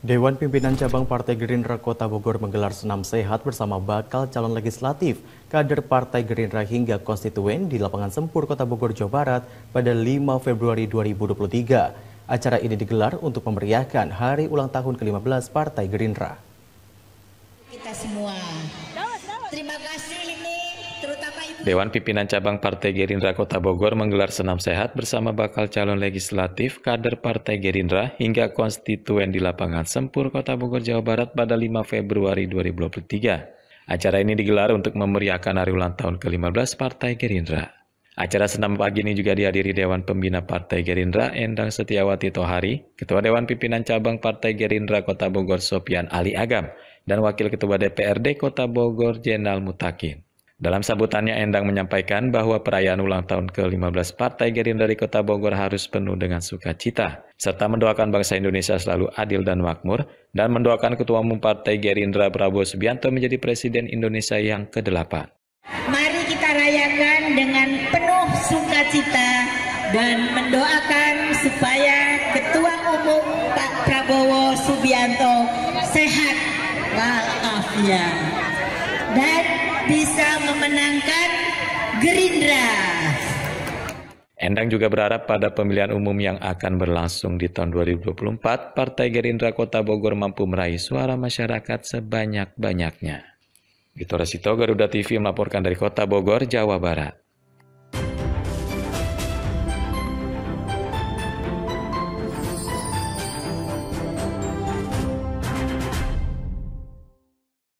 Dewan Pimpinan Cabang Partai Gerindra Kota Bogor menggelar senam sehat bersama bakal calon legislatif, kader Partai Gerindra hingga konstituen di lapangan Sempur Kota Bogor, Jawa Barat pada 5 Februari 2023. Acara ini digelar untuk memeriahkan hari ulang tahun ke-15 Partai Gerindra. Kita semua. Terima kasih ini Dewan Pimpinan Cabang Partai Gerindra Kota Bogor menggelar senam sehat bersama bakal calon legislatif, kader Partai Gerindra, hingga konstituen di lapangan Sempur, Kota Bogor, Jawa Barat pada 5 Februari 2023. Acara ini digelar untuk memeriahkan hari ulang tahun ke-15 Partai Gerindra. Acara senam pagi ini juga dihadiri Dewan Pembina Partai Gerindra Endang Setiawati Tohari, Ketua Dewan Pimpinan Cabang Partai Gerindra Kota Bogor Sopian Ali Agam, dan Wakil Ketua DPRD Kota Bogor Jenal Mutakin. Dalam sambutannya, Endang menyampaikan bahwa perayaan ulang tahun ke-15 Partai Gerindra di Kota Bogor harus penuh dengan sukacita, serta mendoakan bangsa Indonesia selalu adil dan makmur, dan mendoakan Ketua Umum Partai Gerindra Prabowo Subianto menjadi Presiden Indonesia yang ke-8. Mari kita rayakan dengan penuh sukacita dan mendoakan supaya Ketua Umum Pak Prabowo Subianto sehat walafiat dan bisa memenangkan Gerindra. Endang juga berharap pada pemilihan umum yang akan berlangsung di tahun 2024, Partai Gerindra Kota Bogor mampu meraih suara masyarakat sebanyak-banyaknya. Victor Sito, Garuda TV melaporkan dari Kota Bogor, Jawa Barat.